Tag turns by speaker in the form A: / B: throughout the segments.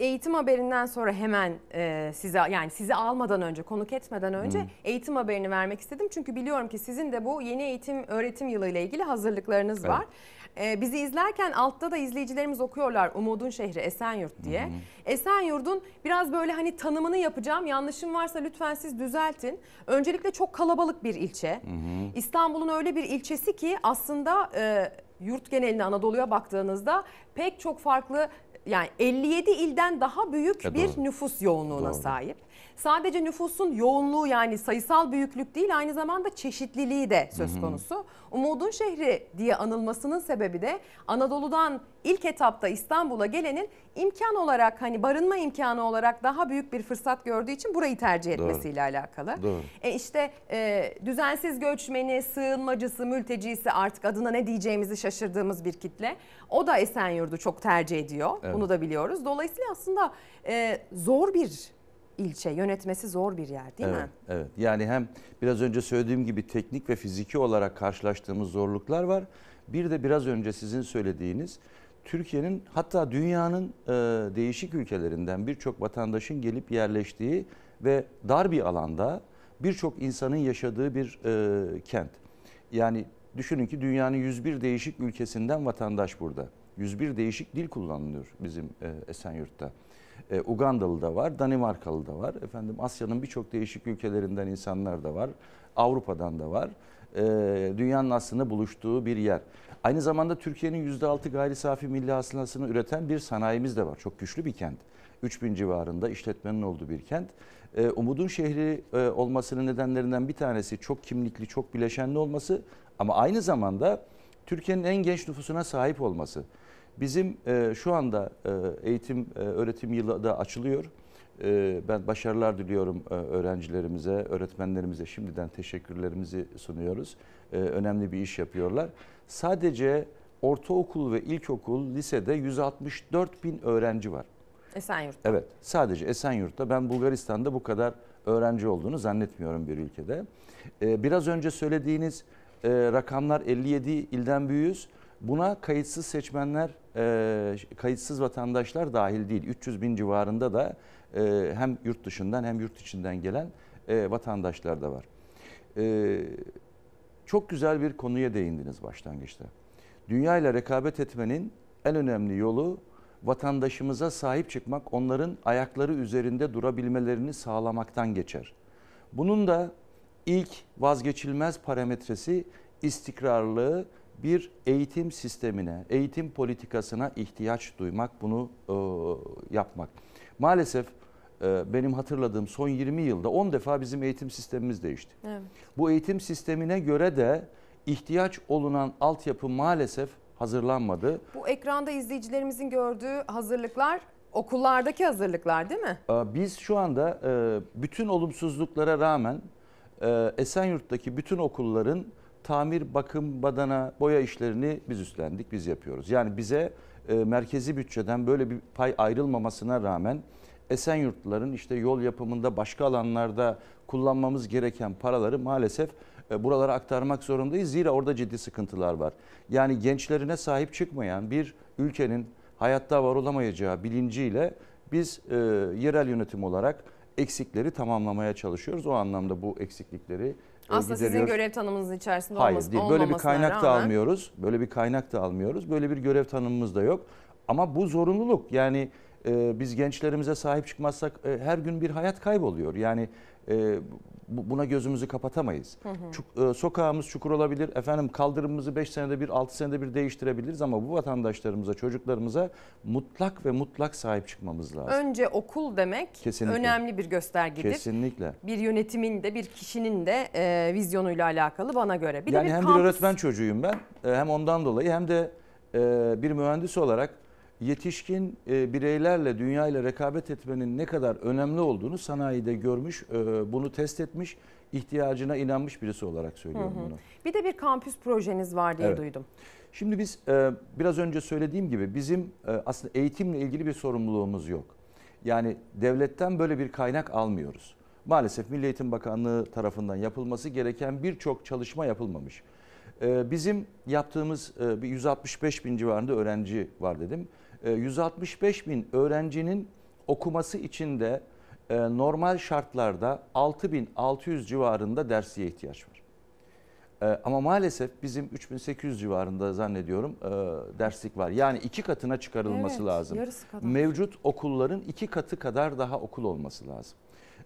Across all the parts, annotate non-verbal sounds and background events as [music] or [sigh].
A: eğitim haberinden sonra hemen e, size yani sizi almadan önce konuk etmeden önce hmm. eğitim haberini vermek istedim. Çünkü biliyorum ki sizin de bu yeni eğitim öğretim yılı ile ilgili hazırlıklarınız evet. var. E, bizi izlerken altta da izleyicilerimiz okuyorlar Umudun Şehri Esenyurt diye. Hmm. Esenyurt'un biraz böyle hani tanımını yapacağım. Yanlışım varsa lütfen siz düzeltin. Öncelikle çok kalabalık bir ilçe. Hmm. İstanbul'un öyle bir ilçesi ki aslında e, yurt genelinde Anadolu'ya baktığınızda pek çok farklı yani 57 ilden daha büyük e, bir doğru. nüfus yoğunluğuna doğru. sahip. Sadece nüfusun yoğunluğu yani sayısal büyüklük değil aynı zamanda çeşitliliği de söz konusu. Hı hı. Umudun şehri diye anılmasının sebebi de Anadolu'dan ilk etapta İstanbul'a gelenin imkan olarak hani barınma imkanı olarak daha büyük bir fırsat gördüğü için burayı tercih etmesiyle Doğru. alakalı. Doğru. E işte e, düzensiz göçmeni, sığınmacısı, mültecisi artık adına ne diyeceğimizi şaşırdığımız bir kitle. O da Esenyurt'u çok tercih ediyor. Evet. Bunu da biliyoruz. Dolayısıyla aslında e, zor bir ilçe yönetmesi zor bir yer değil evet, mi?
B: Evet. Yani hem biraz önce söylediğim gibi teknik ve fiziki olarak karşılaştığımız zorluklar var. Bir de biraz önce sizin söylediğiniz Türkiye'nin hatta dünyanın e, değişik ülkelerinden birçok vatandaşın gelip yerleştiği ve dar bir alanda birçok insanın yaşadığı bir e, kent. Yani düşünün ki dünyanın 101 değişik ülkesinden vatandaş burada. 101 değişik dil kullanılıyor bizim e, Esenyurt'ta. E, Ugandalı da var, Danimarkalı da var. Efendim Asya'nın birçok değişik ülkelerinden insanlar da var. Avrupa'dan da var. E, dünyanın aslında buluştuğu bir yer. Aynı zamanda Türkiye'nin %6 gayri safi milli hasılasını üreten bir sanayimiz de var. Çok güçlü bir kent. 3000 civarında işletmenin olduğu bir kent. E, Umud'un şehri e, olmasının nedenlerinden bir tanesi çok kimlikli, çok bileşenli olması ama aynı zamanda Türkiye'nin en genç nüfusuna sahip olması. Bizim şu anda eğitim öğretim yılı da açılıyor. Ee, ben başarılar diliyorum e, öğrencilerimize, öğretmenlerimize şimdiden teşekkürlerimizi sunuyoruz. Ee, önemli bir iş yapıyorlar. Sadece ortaokul ve ilkokul, lisede 164 bin öğrenci var. Esenyurt'ta. Evet, sadece Esenyurt'ta. Ben Bulgaristan'da bu kadar öğrenci olduğunu zannetmiyorum bir ülkede. Ee, biraz önce söylediğiniz e, rakamlar 57 ilden büyüğüz. Buna kayıtsız seçmenler, e, kayıtsız vatandaşlar dahil değil. 300 bin civarında da e, hem yurt dışından hem yurt içinden gelen e, vatandaşlar da var. E, çok güzel bir konuya değindiniz başlangıçta. Dünya ile rekabet etmenin en önemli yolu vatandaşımıza sahip çıkmak, onların ayakları üzerinde durabilmelerini sağlamaktan geçer. Bunun da ilk vazgeçilmez parametresi istikrarlı bir eğitim sistemine, eğitim politikasına ihtiyaç duymak, bunu e, yapmak. Maalesef e, benim hatırladığım son 20 yılda 10 defa bizim eğitim sistemimiz değişti. Evet. Bu eğitim sistemine göre de ihtiyaç olunan altyapı maalesef hazırlanmadı.
A: Bu ekranda izleyicilerimizin gördüğü hazırlıklar okullardaki hazırlıklar değil mi?
B: E, biz şu anda e, bütün olumsuzluklara rağmen e, Esenyurt'taki bütün okulların tamir, bakım, badana, boya işlerini biz üstlendik, biz yapıyoruz. Yani bize e, merkezi bütçeden böyle bir pay ayrılmamasına rağmen Esenyurtluların işte yol yapımında başka alanlarda kullanmamız gereken paraları maalesef e, buralara aktarmak zorundayız. Zira orada ciddi sıkıntılar var. Yani gençlerine sahip çıkmayan bir ülkenin hayatta var olamayacağı bilinciyle biz e, yerel yönetim olarak eksikleri tamamlamaya çalışıyoruz. O anlamda bu eksiklikleri aslında gideriyor. sizin görev
A: tanımınız içerisinde Hayır, olması, değil. Böyle bir kaynak rağmen... da almıyoruz.
B: Böyle bir kaynak da almıyoruz. Böyle bir görev tanımımız da yok. Ama bu zorunluluk yani e, biz gençlerimize sahip çıkmazsak e, her gün bir hayat kayboluyor. Yani e, buna gözümüzü kapatamayız. Hı hı. Çuk, e, sokağımız çukur olabilir. Efendim kaldırımımızı 5 senede bir, 6 senede bir değiştirebiliriz ama bu vatandaşlarımıza, çocuklarımıza mutlak ve mutlak sahip çıkmamız lazım.
A: Önce okul demek Kesinlikle. önemli bir göstergedir.
B: Kesinlikle.
A: Bir yönetimin de, bir kişinin de e, vizyonuyla alakalı bana göre. Bir yani bir hem kampüs... bir öğretmen
B: çocuğuyum ben. E, hem ondan dolayı hem de e, bir mühendis olarak yetişkin e, bireylerle dünyayla rekabet etmenin ne kadar önemli olduğunu sanayide görmüş, e, bunu test etmiş, ihtiyacına inanmış birisi olarak söylüyorum hı hı. bunu.
A: Bir de bir kampüs projeniz var diye evet. duydum.
B: Şimdi biz e, biraz önce söylediğim gibi bizim e, aslında eğitimle ilgili bir sorumluluğumuz yok. Yani devletten böyle bir kaynak almıyoruz. Maalesef Milli Eğitim Bakanlığı tarafından yapılması gereken birçok çalışma yapılmamış. E, bizim yaptığımız e, bir 165 bin civarında öğrenci var dedim. 165 ee, bin öğrencinin okuması için de e, normal şartlarda 6600 civarında dersiye ihtiyaç var. Ee, ama maalesef bizim 3800 civarında zannediyorum e, derslik var. Yani iki katına çıkarılması evet, lazım. Mevcut okulların iki katı kadar daha okul olması lazım.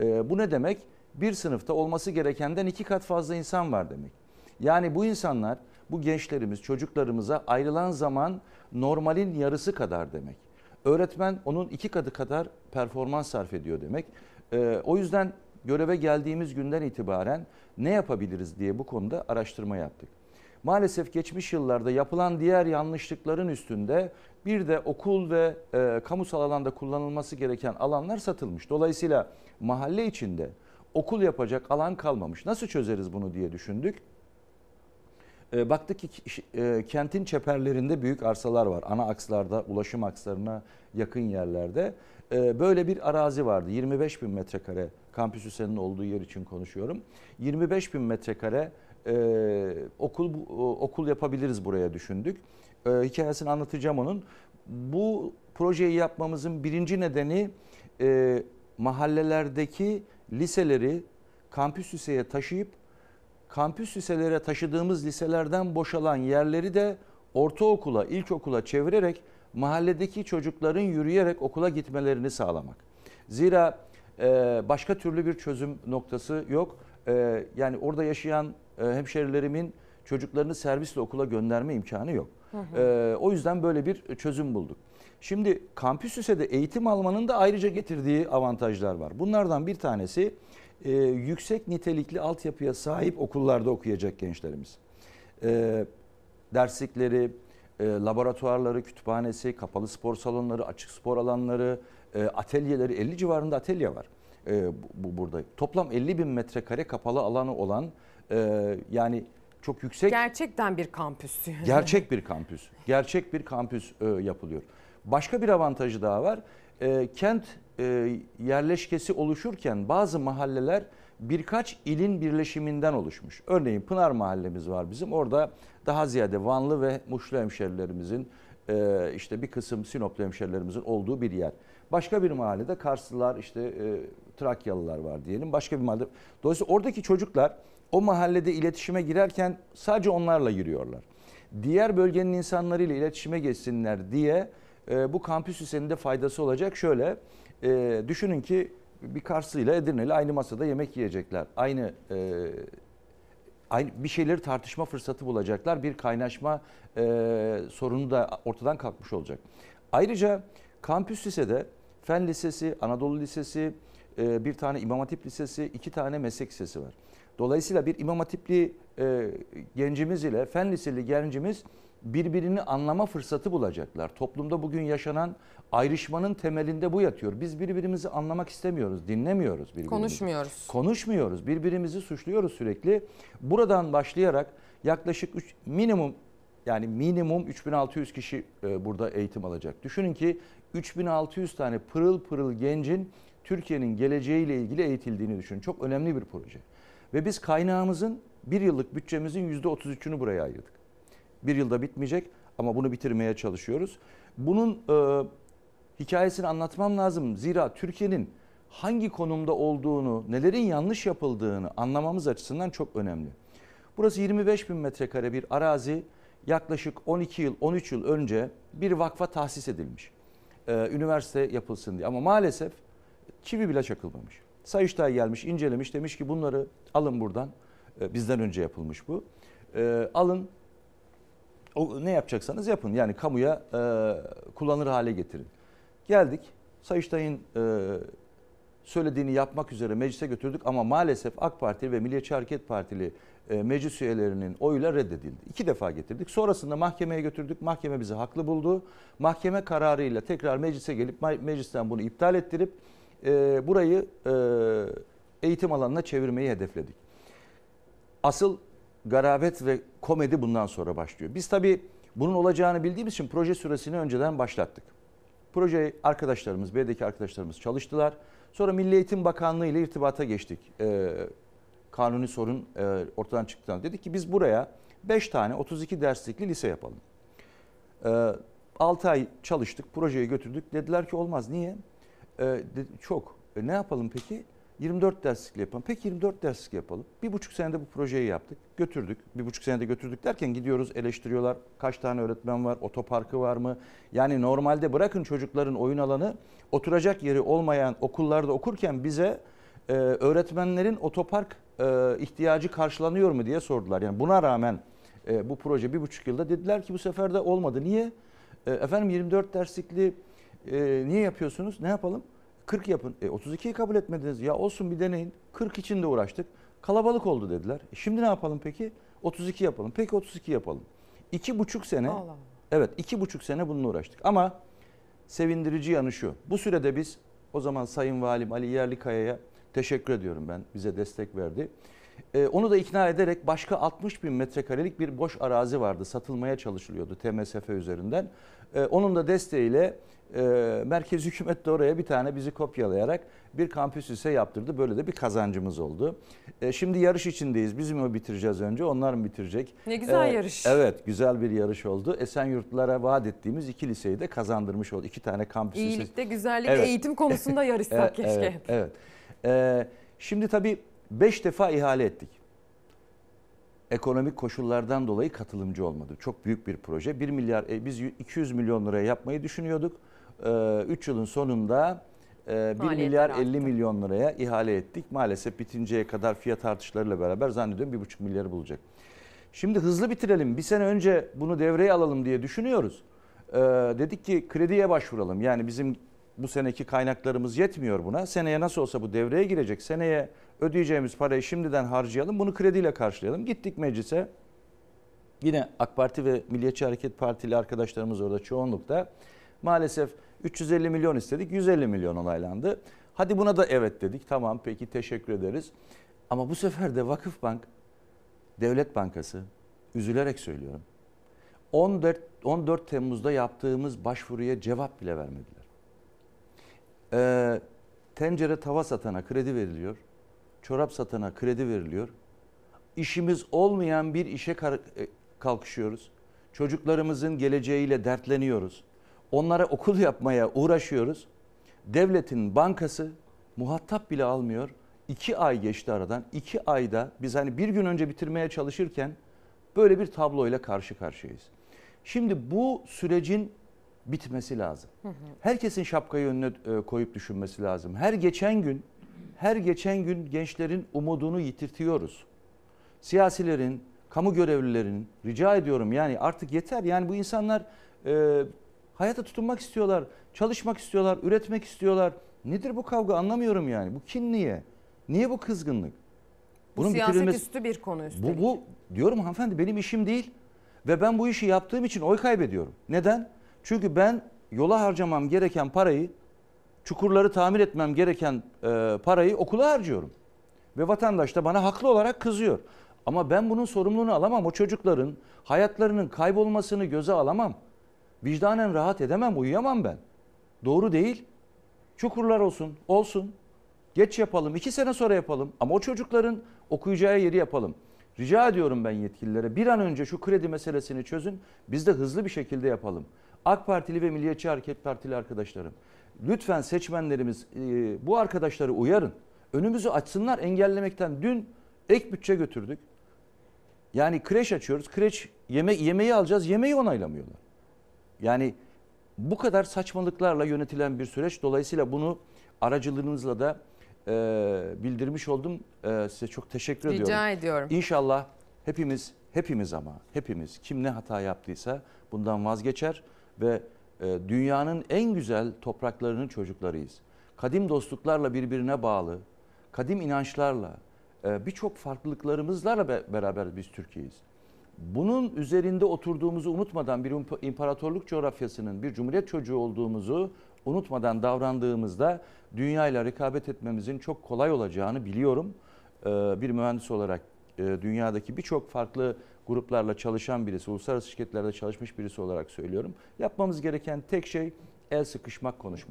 B: Ee, bu ne demek? Bir sınıfta olması gerekenden iki kat fazla insan var demek. Yani bu insanlar bu gençlerimiz, çocuklarımıza ayrılan zaman normalin yarısı kadar demek. Öğretmen onun iki katı kadar performans sarf ediyor demek. Ee, o yüzden göreve geldiğimiz günden itibaren ne yapabiliriz diye bu konuda araştırma yaptık. Maalesef geçmiş yıllarda yapılan diğer yanlışlıkların üstünde bir de okul ve e, kamusal alanda kullanılması gereken alanlar satılmış. Dolayısıyla mahalle içinde okul yapacak alan kalmamış. Nasıl çözeriz bunu diye düşündük. E, ee, baktık ki e, kentin çeperlerinde büyük arsalar var. Ana akslarda, ulaşım akslarına yakın yerlerde. E, böyle bir arazi vardı. 25 bin metrekare kampüs senin olduğu yer için konuşuyorum. 25 bin metrekare e, okul okul yapabiliriz buraya düşündük. E, hikayesini anlatacağım onun. Bu projeyi yapmamızın birinci nedeni e, mahallelerdeki liseleri kampüs liseye taşıyıp kampüs liselere taşıdığımız liselerden boşalan yerleri de ortaokula, ilkokula çevirerek mahalledeki çocukların yürüyerek okula gitmelerini sağlamak. Zira e, başka türlü bir çözüm noktası yok. E, yani orada yaşayan e, hemşerilerimin çocuklarını servisle okula gönderme imkanı yok. Hı hı. E, o yüzden böyle bir çözüm bulduk. Şimdi kampüs lisede eğitim almanın da ayrıca getirdiği avantajlar var. Bunlardan bir tanesi e, yüksek nitelikli altyapıya sahip okullarda okuyacak gençlerimiz. E, derslikleri, e, laboratuvarları, kütüphanesi, kapalı spor salonları, açık spor alanları, e, atelyeleri 50 civarında atelye var e, bu, burada. Toplam 50 bin metrekare kapalı alanı olan e, yani çok yüksek.
A: Gerçekten bir kampüs. [laughs] Gerçek
B: bir kampüs. Gerçek bir kampüs e, yapılıyor. Başka bir avantajı daha var. E, kent e, yerleşkesi oluşurken bazı mahalleler birkaç ilin birleşiminden oluşmuş. Örneğin Pınar mahallemiz var bizim. Orada daha ziyade Vanlı ve Muşlu hemşerilerimizin e, işte bir kısım Sinoplu hemşerilerimizin olduğu bir yer. Başka bir mahallede Karslılar işte e, Trakyalılar var diyelim. Başka bir mahallede. Dolayısıyla oradaki çocuklar o mahallede iletişime girerken sadece onlarla giriyorlar. Diğer bölgenin insanlarıyla iletişime geçsinler diye bu kampüs hüseyinde faydası olacak. Şöyle e, düşünün ki bir Edirne ile aynı masada yemek yiyecekler. Aynı e, aynı bir şeyleri tartışma fırsatı bulacaklar. Bir kaynaşma e, sorunu da ortadan kalkmış olacak. Ayrıca kampüs lisede Fen Lisesi, Anadolu Lisesi, e, bir tane İmam Hatip Lisesi, iki tane meslek lisesi var. Dolayısıyla bir İmam Hatipli e, gencimiz ile Fen Liseli gencimiz birbirini anlama fırsatı bulacaklar. Toplumda bugün yaşanan ayrışmanın temelinde bu yatıyor. Biz birbirimizi anlamak istemiyoruz, dinlemiyoruz birbirimizi. Konuşmuyoruz. Konuşmuyoruz. Birbirimizi suçluyoruz sürekli. Buradan başlayarak yaklaşık 3 minimum yani minimum 3600 kişi e, burada eğitim alacak. Düşünün ki 3600 tane pırıl pırıl gencin Türkiye'nin geleceğiyle ilgili eğitildiğini düşünün. Çok önemli bir proje. Ve biz kaynağımızın bir yıllık bütçemizin %33'ünü buraya ayırdık. Bir yılda bitmeyecek ama bunu bitirmeye çalışıyoruz. Bunun e, hikayesini anlatmam lazım. Zira Türkiye'nin hangi konumda olduğunu, nelerin yanlış yapıldığını anlamamız açısından çok önemli. Burası 25 bin metrekare bir arazi. Yaklaşık 12 yıl, 13 yıl önce bir vakfa tahsis edilmiş. Ee, üniversite yapılsın diye. Ama maalesef çivi bile çakılmamış. Sayıştay gelmiş, incelemiş. Demiş ki bunları alın buradan. Ee, bizden önce yapılmış bu. Ee, alın o, ne yapacaksanız yapın. Yani kamuya e, kullanır hale getirin. Geldik. Sayıştay'ın e, söylediğini yapmak üzere meclise götürdük ama maalesef AK Parti ve Milliyetçi Hareket Partili e, meclis üyelerinin oyuyla reddedildi. İki defa getirdik. Sonrasında mahkemeye götürdük. Mahkeme bizi haklı buldu. Mahkeme kararıyla tekrar meclise gelip meclisten bunu iptal ettirip e, burayı e, eğitim alanına çevirmeyi hedefledik. Asıl garabet ve komedi bundan sonra başlıyor. Biz tabii bunun olacağını bildiğimiz için proje süresini önceden başlattık. Projeyi arkadaşlarımız, B'deki arkadaşlarımız çalıştılar. Sonra Milli Eğitim Bakanlığı ile irtibata geçtik. Ee, kanuni sorun e, ortadan çıktıktan dedik ki biz buraya 5 tane 32 derslikli lise yapalım. Ee, 6 ay çalıştık, projeyi götürdük. Dediler ki olmaz. Niye? Ee, dedi, çok. E, ne yapalım peki? 24 derslikle yapalım. Peki 24 derslik yapalım. Bir buçuk senede bu projeyi yaptık. Götürdük. Bir buçuk senede götürdük derken gidiyoruz eleştiriyorlar. Kaç tane öğretmen var? Otoparkı var mı? Yani normalde bırakın çocukların oyun alanı oturacak yeri olmayan okullarda okurken bize e, öğretmenlerin otopark e, ihtiyacı karşılanıyor mu diye sordular. Yani buna rağmen e, bu proje bir buçuk yılda dediler ki bu sefer de olmadı. Niye? E, efendim 24 derslikli e, niye yapıyorsunuz? Ne yapalım? 40 yapın. E 32'yi kabul etmediniz. Ya olsun bir deneyin. 40 için de uğraştık. Kalabalık oldu dediler. E şimdi ne yapalım peki? 32 yapalım. Peki 32 yapalım. 2,5 sene. Allah Allah. Evet 2,5 sene bununla uğraştık. Ama sevindirici yanı şu. Bu sürede biz o zaman Sayın Valim Ali Yerlikaya'ya teşekkür ediyorum ben. Bize destek verdi. Ee, onu da ikna ederek başka 60 bin metrekarelik bir boş arazi vardı. Satılmaya çalışılıyordu TMSF üzerinden. Ee, onun da desteğiyle e, merkez hükümet de oraya bir tane bizi kopyalayarak bir kampüs lise yaptırdı. Böyle de bir kazancımız oldu. E, şimdi yarış içindeyiz. Bizim mi bitireceğiz önce onlar mı bitirecek? Ne güzel e, yarış. Evet güzel bir yarış oldu. Esenyurtlara vaat ettiğimiz iki liseyi de kazandırmış oldu. İki tane kampüs lisesi. İyilikte,
A: güzellikte, evet. eğitim konusunda [laughs] yarışsak evet, keşke.
B: Evet, evet. E, şimdi tabii beş defa ihale ettik ekonomik koşullardan dolayı katılımcı olmadı. Çok büyük bir proje. 1 milyar e, biz 200 milyon liraya yapmayı düşünüyorduk. 3 ee, yılın sonunda 1 e, milyar arttı. 50 milyon liraya ihale ettik. Maalesef bitinceye kadar fiyat artışlarıyla beraber zannediyorum 1,5 milyarı bulacak. Şimdi hızlı bitirelim. Bir sene önce bunu devreye alalım diye düşünüyoruz. Ee, dedik ki krediye başvuralım. Yani bizim bu seneki kaynaklarımız yetmiyor buna. Seneye nasıl olsa bu devreye girecek. Seneye ödeyeceğimiz parayı şimdiden harcayalım. Bunu krediyle karşılayalım. Gittik meclise. Yine AK Parti ve Milliyetçi Hareket Partili arkadaşlarımız orada çoğunlukta. Maalesef 350 milyon istedik 150 milyon onaylandı. Hadi buna da evet dedik tamam peki teşekkür ederiz. Ama bu sefer de Vakıf Bank, Devlet Bankası üzülerek söylüyorum. 14, 14 Temmuz'da yaptığımız başvuruya cevap bile vermediler. Ee, tencere tava satana kredi veriliyor. Çorap satana kredi veriliyor. İşimiz olmayan bir işe e, kalkışıyoruz. Çocuklarımızın geleceğiyle dertleniyoruz. Onlara okul yapmaya uğraşıyoruz. Devletin bankası muhatap bile almıyor. İki ay geçti aradan. İki ayda biz hani bir gün önce bitirmeye çalışırken böyle bir tabloyla karşı karşıyayız. Şimdi bu sürecin bitmesi lazım. Herkesin şapkayı önüne e, koyup düşünmesi lazım. Her geçen gün her geçen gün gençlerin umudunu yitirtiyoruz. Siyasilerin, kamu görevlilerinin rica ediyorum yani artık yeter. Yani bu insanlar e, Hayata tutunmak istiyorlar, çalışmak istiyorlar, üretmek istiyorlar. Nedir bu kavga anlamıyorum yani. Bu kin niye? Niye bu kızgınlık? Bunun Siyaset bitirilmesi... üstü bir konu üstelik. Bu, bu diyorum hanımefendi benim işim değil. Ve ben bu işi yaptığım için oy kaybediyorum. Neden? Çünkü ben yola harcamam gereken parayı, çukurları tamir etmem gereken e, parayı okula harcıyorum. Ve vatandaş da bana haklı olarak kızıyor. Ama ben bunun sorumluluğunu alamam. O çocukların hayatlarının kaybolmasını göze alamam. Vicdanen rahat edemem, uyuyamam ben. Doğru değil. Çukurlar olsun, olsun. Geç yapalım, iki sene sonra yapalım. Ama o çocukların okuyacağı yeri yapalım. Rica ediyorum ben yetkililere bir an önce şu kredi meselesini çözün. Biz de hızlı bir şekilde yapalım. AK Partili ve Milliyetçi Hareket Partili arkadaşlarım. Lütfen seçmenlerimiz e, bu arkadaşları uyarın. Önümüzü açsınlar engellemekten. Dün ek bütçe götürdük. Yani kreş açıyoruz. Kreş yeme yemeği alacağız. Yemeği onaylamıyorlar. Yani bu kadar saçmalıklarla yönetilen bir süreç. Dolayısıyla bunu aracılığınızla da e, bildirmiş oldum. E, size çok teşekkür Rica ediyorum. Rica ediyorum. İnşallah hepimiz, hepimiz ama hepimiz kim ne hata yaptıysa bundan vazgeçer ve e, dünyanın en güzel topraklarının çocuklarıyız. Kadim dostluklarla birbirine bağlı, kadim inançlarla, e, birçok farklılıklarımızla beraber biz Türkiye'yiz bunun üzerinde oturduğumuzu unutmadan bir imparatorluk coğrafyasının bir cumhuriyet çocuğu olduğumuzu unutmadan davrandığımızda dünyayla rekabet etmemizin çok kolay olacağını biliyorum. Ee, bir mühendis olarak e, dünyadaki birçok farklı gruplarla çalışan birisi, uluslararası şirketlerde çalışmış birisi olarak söylüyorum. Yapmamız gereken tek şey el sıkışmak, konuşmak.